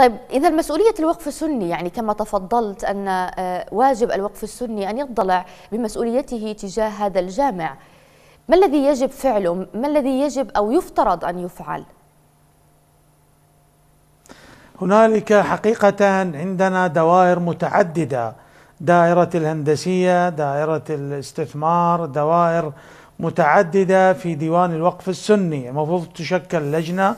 طيب إذا مسؤولية الوقف السني يعني كما تفضلت أن آه، واجب الوقف السني أن يضلع بمسؤوليته تجاه هذا الجامع ما الذي يجب فعله ما الذي يجب أو يفترض أن يفعل هنالك حقيقة عندنا دوائر متعددة دائرة الهندسية دائرة الاستثمار دوائر متعددة في ديوان الوقف السني المفروض تشكل لجنة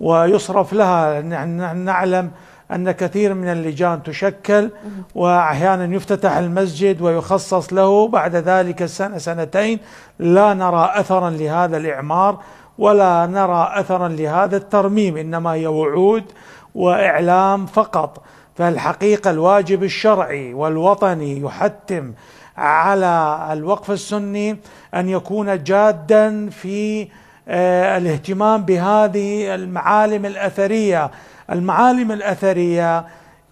ويصرف لها نحن نعلم أن كثير من اللجان تشكل وأحيانا يفتتح المسجد ويخصص له بعد ذلك سنة سنتين لا نرى أثرا لهذا الإعمار ولا نرى أثرا لهذا الترميم إنما هي وعود وإعلام فقط فالحقيقة الواجب الشرعي والوطني يحتم على الوقف السني أن يكون جادا في آه، الاهتمام بهذه المعالم الاثريه المعالم الاثريه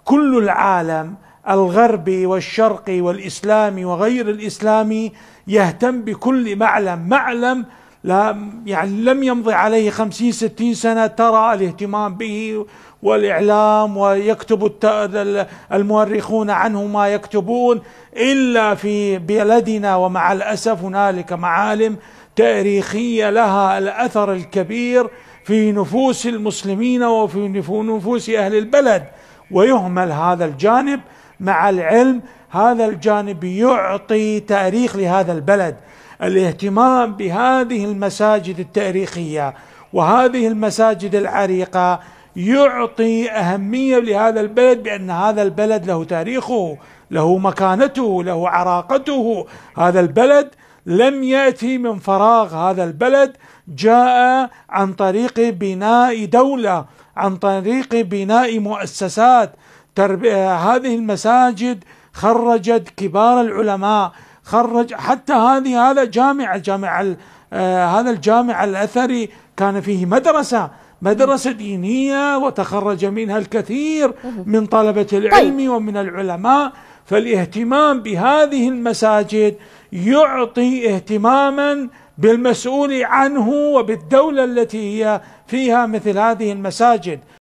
كل العالم الغربي والشرقي والاسلامي وغير الاسلامي يهتم بكل معلم معلم لا يعني لم يمضي عليه خمسين ستين سنة ترى الاهتمام به والإعلام ويكتب المؤرخون عنه ما يكتبون إلا في بلدنا ومع الأسف هنالك معالم تاريخيه لها الاثر الكبير في نفوس المسلمين وفي نفوس اهل البلد ويهمل هذا الجانب مع العلم هذا الجانب يعطي تاريخ لهذا البلد الاهتمام بهذه المساجد التاريخيه وهذه المساجد العريقه يعطي اهميه لهذا البلد بان هذا البلد له تاريخه له مكانته له عراقته هذا البلد لم يأتي من فراغ هذا البلد جاء عن طريق بناء دولة عن طريق بناء مؤسسات هذه المساجد خرجت كبار العلماء خرج حتى هذه هذا جامع الجامع آه، هذا الجامع الأثري كان فيه مدرسة مدرسة دينية وتخرج منها الكثير من طلبة العلم طيب. ومن العلماء فالاهتمام بهذه المساجد يعطي اهتماما بالمسؤول عنه وبالدولة التي هي فيها مثل هذه المساجد